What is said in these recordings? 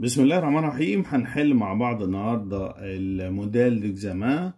بسم الله الرحمن الرحيم هنحل مع بعض النهارده الموديل ديكزاما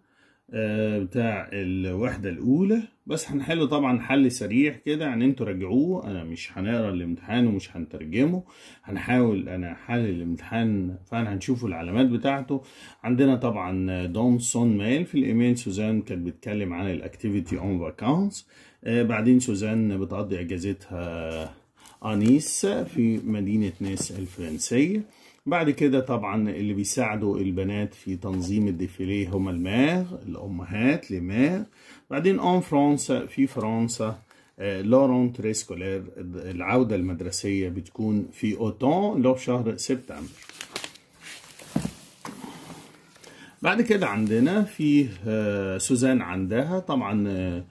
آه، بتاع الوحده الاولى بس هنحله طبعا حل سريع كده يعني انتوا راجعوه انا مش هنقرا الامتحان ومش هنترجمه هنحاول انا حل الامتحان فانا هنشوف العلامات بتاعته عندنا طبعا سون ميل في الايميل سوزان كانت بتتكلم عن الاكتيفيتي اون فاكانس بعدين سوزان بتقضي اجازتها أنيس في مدينة نيس الفرنسية بعد كده طبعا اللي بيساعدوا البنات في تنظيم الديفيلي هما المار الأمهات لمار بعدين أون فرنسا في فرنسا لورون آه، تريسكولير العودة المدرسية بتكون في أوتون لو شهر سبتمبر بعد كده عندنا في آه، سوزان عندها طبعا آه،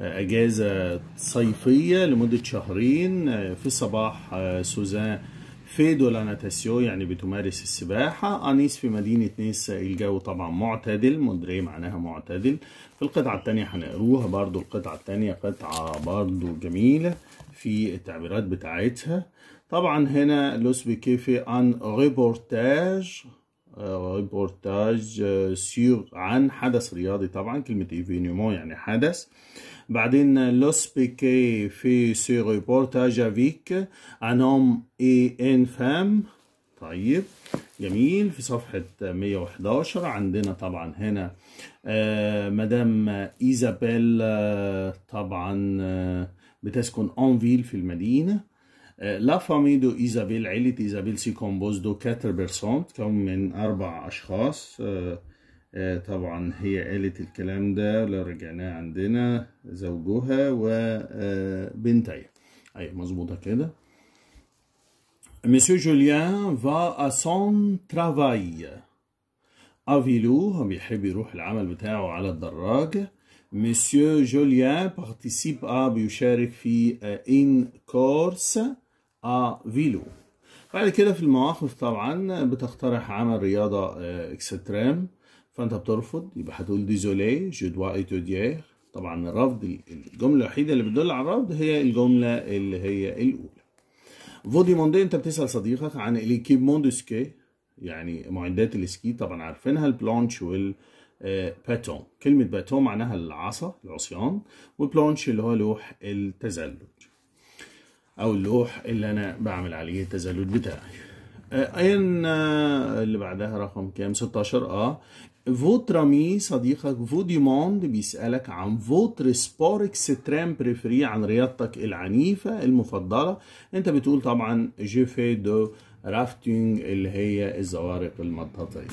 اجازه صيفيه لمده شهرين آه، في صباح آه، سوزان في دولا ناتاسيو يعني بتمارس السباحة أنيس في مدينة نيس آه، الجو طبعا معتدل مدري معناها معتدل في القطعة التانية هنقروها برضو القطعة التانية قطعة برضو جميلة في التعبيرات بتاعتها طبعا هنا لوس بيكيفي عن ريبورتاج ريبورتاج سيور عن حدث رياضي طبعا كلمة إيفينيومو يعني حدث بعدين لوس بيكي في سي ريبورتاج افيك ان اي ان فام طيب جميل في صفحة 111 عندنا طبعا هنا آه، مدام إيزابيل آه، طبعا آه، بتسكن بتسكن فيل في المدينة لا فامي دو إيزابيل عيلة إيزابيل سي كومبوز دو كاتر بيرسون تكون من أربع أشخاص آه، طبعا هي قالت الكلام ده لو رجعناه عندنا زوجها وبنتها آه، ايوه مظبوطه كده مسيو جوليان فا à ترافاي travail. Avilou, هو بيحب يروح العمل بتاعه على الدراجة. مسيو جوليان participe ا بيشارك في ان كورس ا فيلو بعد كده في المواقف طبعا بتقترح عمل رياضة اه فانت بترفض يبقى هتقول ديزولي جو دوا اتوديير طبعا الرفض الجمله الوحيده اللي بتدل على الرفض هي الجمله اللي هي الاولى دي موندي انت بتسال صديقك عن الايكيبمون دو سكي يعني معدات السكي طبعا عارفينها البلانش وال باتون آه، كلمة باتون معناها العصا العصيان وبلانش اللي هو لوح التزلج أو اللوح اللي أنا بعمل عليه التزلج بتاعي آه، أين آه، اللي بعدها رقم كام 16 اه فوتر امي صديقك موند بيسألك عن فوتر سبور سترام بريفري عن رياضتك العنيفة المفضلة انت بتقول طبعا جيفي دو رافتينج اللي هي الزوارق المطاطية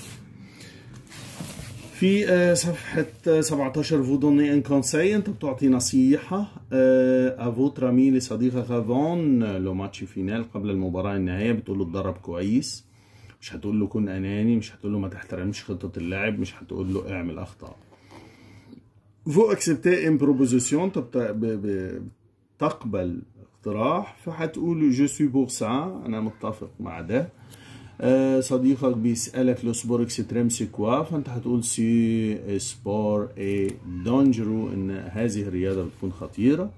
في آه، صفحة 17 فودوني ان كونسي انت بتعطي نصيحة افوتر آه، مي لصديقك فون لو ماتش فينال قبل المباراة النهائية بتقول له اتدرب كويس مش هتقول له كن اناني مش هتقول له ما تحترمش خطه اللاعب مش هتقول له اعمل اخطاء فو اكسبتي ان بروبوزيسيون تقبل اقتراح فهتقول جو سوي بور سا انا متفق مع ده آه، صديقك بيسألك لو سبور اكستريم سي كوا فانت هتقول سي سبور اي دونجرو ان هذه الرياضه بتكون خطيره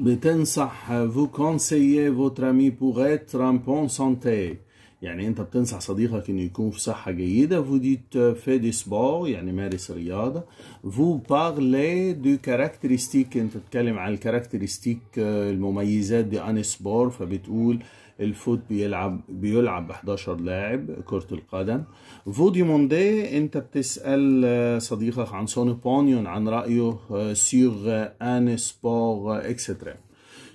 بتنصح فو كونسيي فوتر امي بوغ اتر ان بون سانتي يعني انت بتنصح صديقك انه يكون في صحة جيدة فو ديت في دي سبور يعني مارس رياضة فو بارلي دو caractéristique انت بتتكلم عن الكاركترستيك آه، المميزات دي ان سبور فبتقول الفوت بيلعب بيلعب ب 11 لاعب كرة القدم فو دي موندي انت بتسأل آه، صديقك عن سون بونيون عن رأيه سيغ ان سبور اكسترا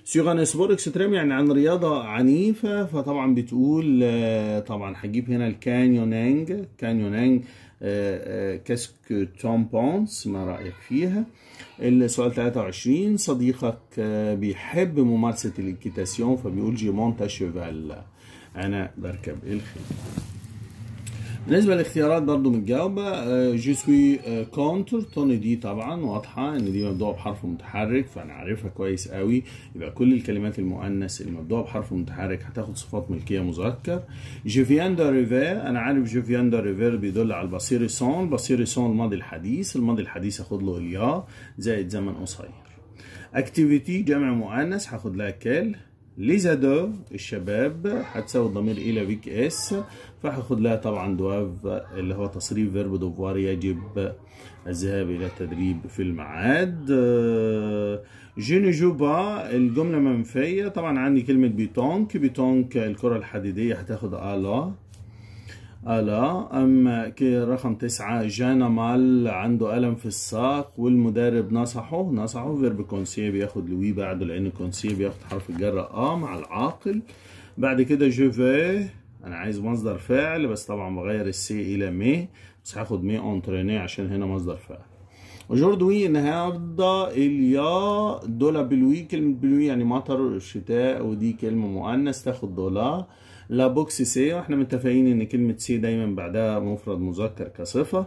سيغ اسبور اكستريم يعني عن رياضه عنيفه فطبعا بتقول آه، طبعا هجيب هنا الكانيونينج كانيونينج آه، آه، كاسك تومبونس ما رايك فيها السؤال 23 صديقك بيحب ممارسه الاكيتاسيون فبيقول جي مونتا شيفال انا بركب الخيل بالنسبه للاختيارات برضو متجاوبه جو سوي كونتر توني دي طبعا واضحه ان دي مبدوعه بحرف متحرك فانا عارفها كويس قوي يبقى كل الكلمات المؤنث اللي مبدوعه بحرف متحرك هتاخد صفات ملكيه مذكر جوفياندا ريفير انا عارف جوفياندا ريفير بيدل على البصيريسون البصيريسون الماضي الحديث الماضي الحديث هاخد له اليا زائد زمن قصير اكتيفيتي جمع مؤنث هاخد لها كال ليزادو الشباب هتساوي الضمير الى بيك اس فهاخد لها طبعا دواف اللي هو تصريف فيرب دوفوار يجب الذهاب الى التدريب في الميعاد جيني جوبا الجمله منفيه طبعا عندي كلمه بيتونك بيتونك الكره الحديديه هتاخد الا ألا أما رقم تسعة مال عنده ألم في الساق والمدرب نصحه نصحه فيرب كونسيه بياخد لوي بعده لأن كونسيه بياخد حرف الجر أ مع العاقل بعد كده جوفي أنا عايز مصدر فعل بس طبعا بغير السي إلى مي بس هاخد مي أونتريني عشان هنا مصدر فعل aujourd'hui النهارده اليا دولا بلوي كلمة بلوي يعني مطر الشتاء ودي كلمة مؤنث تاخد دولا لا بوكس سي واحنا متفقين ان كلمة سي دايما بعدها مفرد مذكر كصفة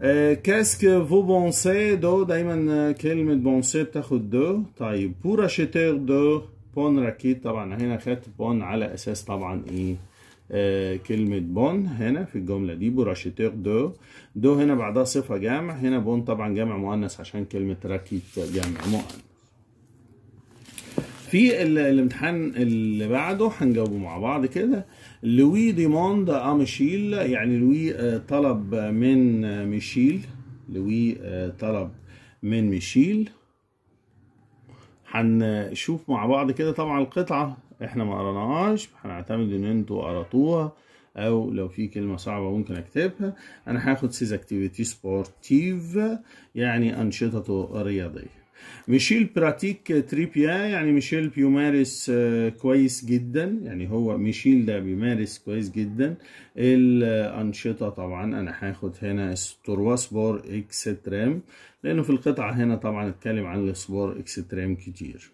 آه، كاسك فو بونسي دو دايما آه، كلمة بونسي بتاخد دو طيب بور اشيتير دو بون راكيت طبعا هنا خدت بون على اساس طبعا ايه آه كلمة بون هنا في الجملة دي بوراشيتير دو دو هنا بعدها صفة جمع هنا بون طبعا جمع مؤنث عشان كلمة راكيت جمع مؤنث في الامتحان اللي بعده هنجاوبه مع بعض كده لوي ديموند ا ميشيل يعني لوي آه، طلب من آه، ميشيل لوي آه، طلب من ميشيل هنشوف مع بعض كده طبعا القطعة احنا ما قرناهاش هنعتمد ان انتوا قراتوها او لو في كلمة صعبة ممكن اكتبها انا هاخد سيز اكتيفيتي سبورتيف يعني انشطته رياضية ميشيل براتيك تريبيا يعني ميشيل بيمارس eh, كويس جدا يعني هو ميشيل ده بيمارس كويس جدا الأنشطة طبعا أنا هاخد هنا سبور إكستريم لأنه في القطعة هنا طبعا اتكلم عن السبور إكستريم كتير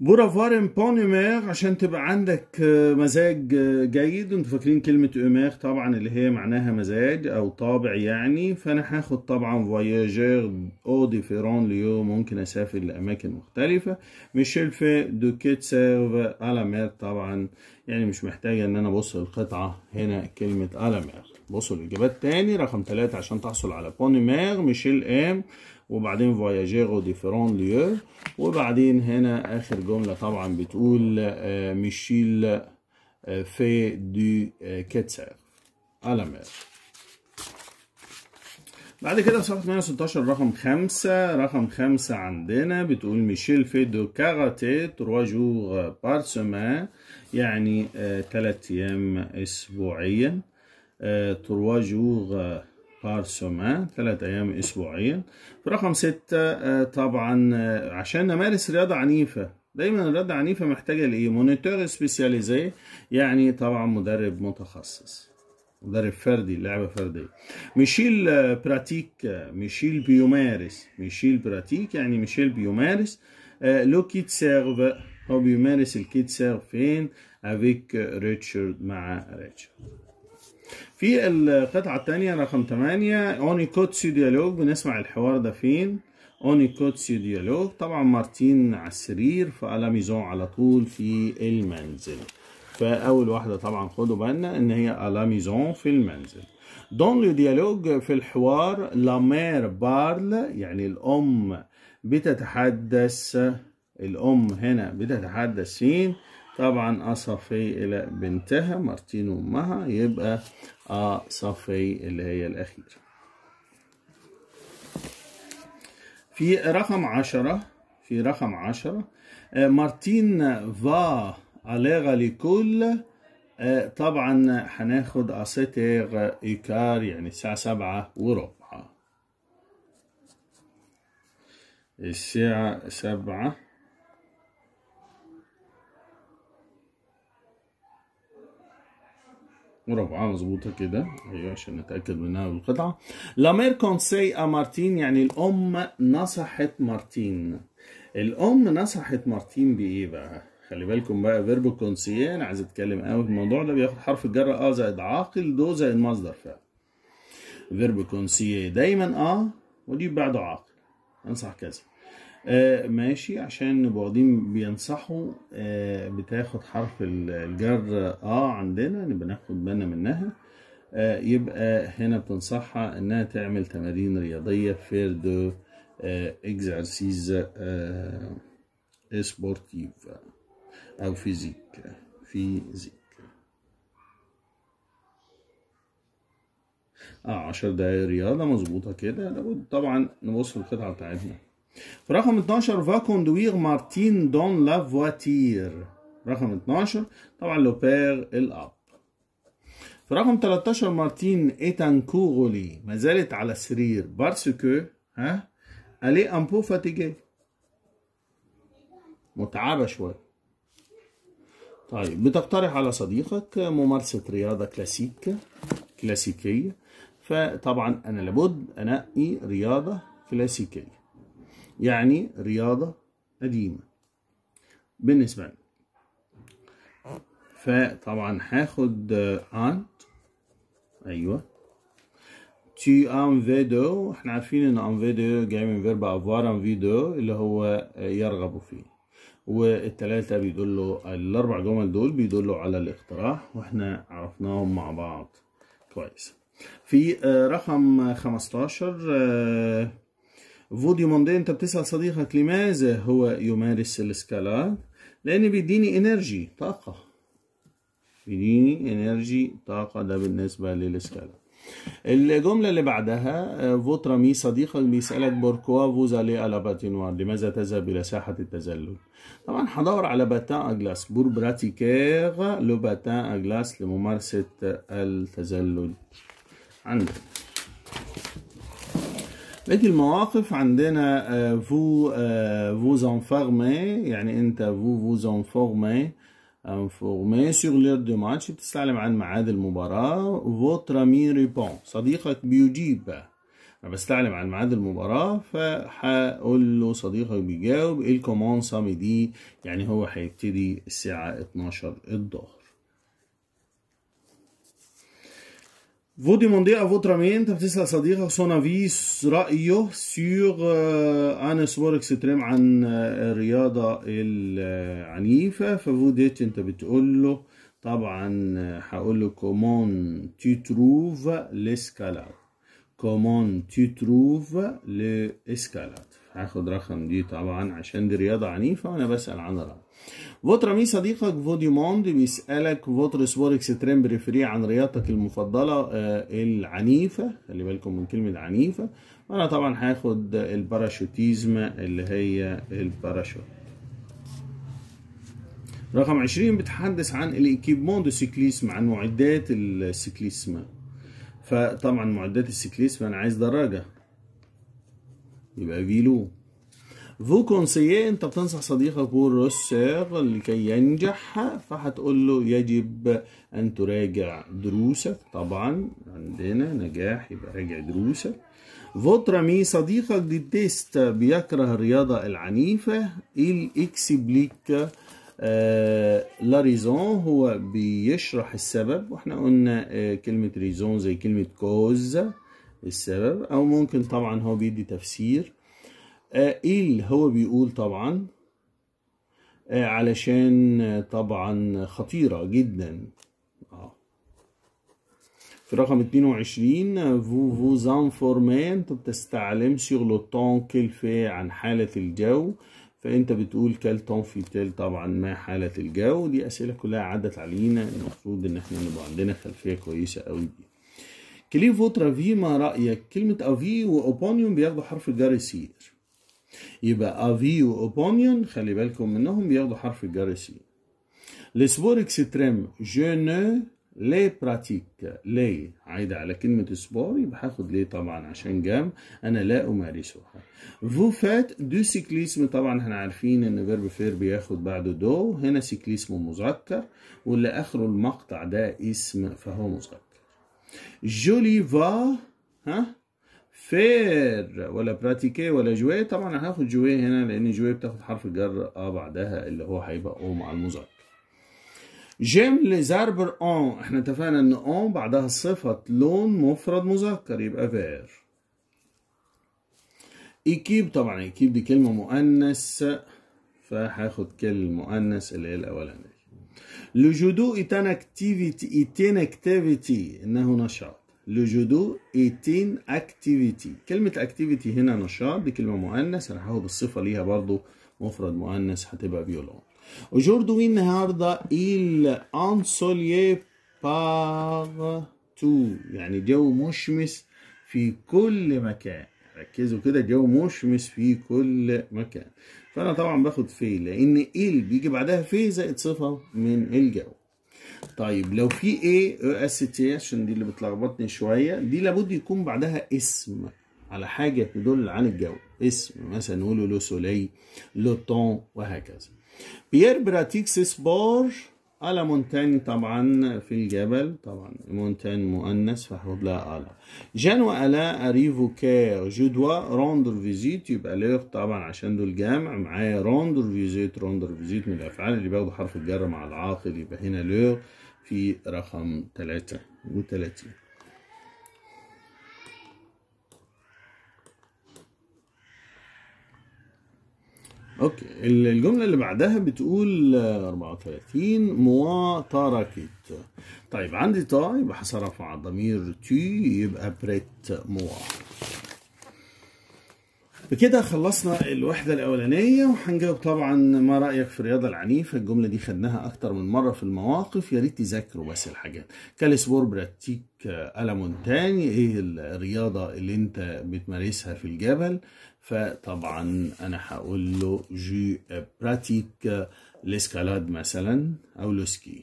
بورافوار امبون اومير عشان تبقى عندك آه، مزاج آه، جيد انتوا فاكرين كلمة اومير طبعا اللي هي معناها مزاج او طابع يعني فانا هاخد طبعا فواياجير او ديفيرون ليو ممكن اسافر لاماكن مختلفة ميشيل في دو كيت سيرف مير طبعا يعني مش محتاجة ان انا ابص القطعة هنا كلمة مير بصوا الاجابات تاني رقم ثلاثة عشان تحصل على اومير ميشيل ام وبعدين فواياجير دي ديفيرون ليو وبعدين هنا اخر جمله طبعا بتقول ميشيل في دو كاتسير على مير بعد كده صفحة 116 رقم خمسة رقم خمسة عندنا بتقول ميشيل في دو كاراتي تروا جور بار سمان يعني آه، تلات أيام أسبوعيا تروا آه، جور هارسومان ثلاث أيام أسبوعيا في رقم ستة آه، طبعا آه، عشان نمارس رياضة عنيفة دايما الرياضة عنيفة محتاجة لإيه؟ مونيتور سبيسياليزي يعني طبعا مدرب متخصص مدرب فردي لعبة فردية ميشيل آه، براتيك ميشيل بيمارس ميشيل براتيك يعني ميشيل بيمارس لو كيت سيرف هو بيمارس الكيت سيرف فين؟ افيك ريتشارد مع ريتشارد في القطعة التانية رقم تمانية اونيكوتسو ديالوج بنسمع الحوار ده فين اونيكوتسو ديالوج طبعا مارتين على السرير فالا ميزون على طول في المنزل فاول واحدة طبعا خدوا بالنا ان هي الا ميزون في المنزل دون لو ديالوج في الحوار لا مير بارل يعني الام بتتحدث الام هنا بتتحدث فين طبعا أ إلى بنتها مارتين وأمها يبقى أ اللي هي الأخيرة في رقم عشرة في رقم عشرة آه، مارتين فا أليغا لكل آه، طبعا هناخد أسيتيغ إيكار يعني الساعة سبعة وربع الساعة سبعة مربعة مظبوطة كده ايوه عشان نتأكد منها بالقطعة لامير كونسي ا مارتين يعني الأم نصحت مارتين الأم نصحت مارتين بإيه بقى؟ خلي بالكم بقى فيرب كونسيي أنا عايز أتكلم قوي في الموضوع ده بياخد حرف الجر اه زائد عاقل دو زائد مصدر فعل فيرب كونسيي دايما اه ودي بعده عاقل أنصح كذا آه ماشي عشان بعضين بينصحوا آه بتاخد حرف الجر اه عندنا نبقى ناخد بالنا منها آه يبقى هنا بتنصحها انها تعمل تمارين رياضيه فير دو آه اكزرسيز آه سبورتيف او فيزيك فيزيك اه عشر دقايق رياضه مظبوطه كده لابد طبعا نبص القطعه بتاعتنا رقم 12 فا كوندوير مارتين دون لا فواتير رقم 12 طبعا لو بير الاب في رقم 13 مارتين ايتانكوغولي ما زالت على السرير بارسكو ها الي امبو فاتيجي متعبة شوية طيب بتقترح على صديقك ممارسة رياضة كلاسيك كلاسيكية فطبعا أنا لابد أنقي رياضة كلاسيكية يعني رياضة قديمة بالنسبة لي فطبعا هاخد ان ايوه تي ان فيدو احنا عارفين ان ان فيدو جاي من فيرب افوار ان فيدو اللي هو يرغب فيه والتلاتة بيدلوا الاربع جمل دول بيدلوا على الاقتراح واحنا عرفناهم مع بعض كويس في آه، رقم 15 فوديو موندي انت بتسأل صديقك لماذا هو يمارس الاسكالاد؟ لان بيديني انرجي طاقة بيديني انرجي طاقة ده بالنسبة للاسكالاد الجملة اللي بعدها فوترا مي صديقك بيسألك بوركوا فوز الي على باتينوار لماذا تذهب إلى ساحة التزلج؟ طبعا هدور على باتان أجلاس بور براتيكير لو باتان أجلاس لممارسة التزلج عندك ادي المواقف عندنا فو فو انفورمي يعني انت فو فوز انفورمي انفورمي سور لير دو ماتش بتستعلم عن ميعاد المباراة فوتر امي ريبون صديقك بيجيب انا بستعلم عن ميعاد المباراة فهقول له صديقك بيجاوب سامي دي يعني هو هيبتدي الساعة 12 الظهر Vous demandez à votre amie, انت بتسأل صديقك son avis رأيه sur euh, un sport extrême عن الرياضة العنيفة ففو ديت انت بتقول له طبعا هقول له comment tu trouves l'escalade comment tu trouves l'escalade هاخد رقم دي طبعا عشان دي رياضة عنيفة وانا بسأل عن الرقم فوتر مي صديقك فوديو موند بيسألك فوتر سبور اكستريم بريفري عن رياضتك المفضلة العنيفة خلي بالكم من كلمة عنيفة أنا طبعا هاخد الباراشوتيزم اللي هي الباراشوت رقم 20 بتحدث عن الايكيبمون دو سيكليسم عن معدات السيكليسم فطبعا معدات السيكليسم انا عايز دراجه يبقى فيلو فو conseillez انت بتنصح صديقك بالرسيغ لكي ينجح فهتقول له يجب ان تراجع دروسك طبعا عندنا نجاح يبقى راجع دروسك فوتر مي صديقك دي تيست بيكره الرياضة العنيفة il إكسبليك آه لا ريزون هو بيشرح السبب واحنا قلنا آه كلمة ريزون زي كلمة كوز السبب او ممكن طبعا هو بيدي تفسير آه، ايه اللي هو بيقول طبعا آه، علشان آه، طبعا خطيرة جدا آه. في رقم 22 فو فو informez انتوا بتستعلم sur le temps عن حالة الجو فانت بتقول كل في تيل طبعا ما حالة الجو دي اسئلة كلها عدت علينا المفروض ان احنا نبقى عندنا خلفية كويسة قوي دي كليف فوترا في ما رأيك كلمة افي واوبونيوم بياخدوا حرف الجر سير يبقى افي واوبونيون خلي بالكم منهم بياخدوا حرف الجر سي لسبور اكستريم جو نو لي براتيك لي عايدة على كلمة سبور يبقى هاخد ليه طبعا عشان جام أنا لا أمارسها فو فات دو سيكليسم طبعا احنا عارفين إن فيرب فير بياخد بعده دو هنا سيكليسم مذكر واللي آخره المقطع ده اسم فهو مذكر جولي فا ها فير ولا براتيكي ولا جوي طبعا هناخد جوي هنا لان جوي بتاخد حرف الجر اه بعدها اللي هو هيبقى او مع المذكر جيم لزاربر اون احنا اتفقنا ان اون بعدها صفة لون مفرد مذكر يبقى فير ايكيب طبعا ايكيب دي كلمة مؤنث فهاخد كلمة مؤنث اللي هي الاولانية جودو ايتان اكتيفيتي ايتين اكتيفيتي انه نشاط لو ايتين اكتيفيتي كلمة اكتيفيتي هنا نشاط دي كلمة مؤنث انا هاخد الصفة ليها برضو مفرد مؤنث هتبقى بيولون Aujourd'hui النهاردة أنسولي باغ تو يعني جو مشمس في كل مكان ركزوا كده جو مشمس في كل مكان فأنا طبعا باخد في لأن إل بيجي بعدها في زائد صفة من الجو طيب لو في ايه او اس عشان دي اللي بتلخبطني شويه دي لابد يكون بعدها اسم على حاجه تدل عن الجو اسم مثلا نقول لو سولي لو طون وهكذا بيير براتيك سبور ألا مونتين طبعا في الجبل طبعا مونتين مؤنث فهاخد لها ألا جان ألا أريفو كير جو دوا روندر فيزيت يبقى لوغ طبعا عشان دول جامع معايا روندر فيزيت روندر فيزيت من الأفعال اللي بياخدوا حرف الجر مع العاقل يبقى هنا لوغ في رقم تلاتة وتلاتين اوكي الجمله اللي بعدها بتقول 34 موا تركت طيب عندي تا يبقى هصرف على ضمير تي يبقى بريت موا بكده خلصنا الوحدة الأولانية وهنجاوب طبعا ما رأيك في الرياضة العنيفة الجملة دي خدناها أكتر من مرة في المواقف يا ريت تذاكروا بس الحاجات كاليسبور براتيك ألم تاني إيه الرياضة اللي أنت بتمارسها في الجبل فطبعا انا هقول له جو براتيك ليسكالاد مثلا او لوسكي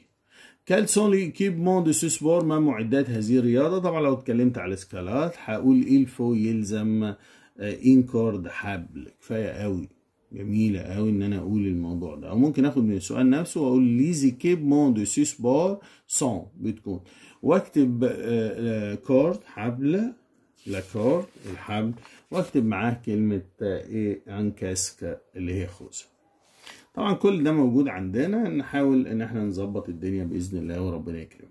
كال سون ليكيبمون دو سو سبور ما معدات هذه الرياضه طبعا لو اتكلمت على سكالات هقول الفو يلزم انكورد آه، حبل كفايه قوي جميلة قوي ان انا اقول الموضوع ده او ممكن اخد من السؤال نفسه واقول كيبمون دو سو سبور سون بتكون واكتب كورد آه، آه، حبل لاكور الحبل واكتب معاه كلمة آه، ايه انكاسك اللي هي خوذة طبعا كل ده موجود عندنا نحاول ان احنا نظبط الدنيا باذن الله وربنا يكرمنا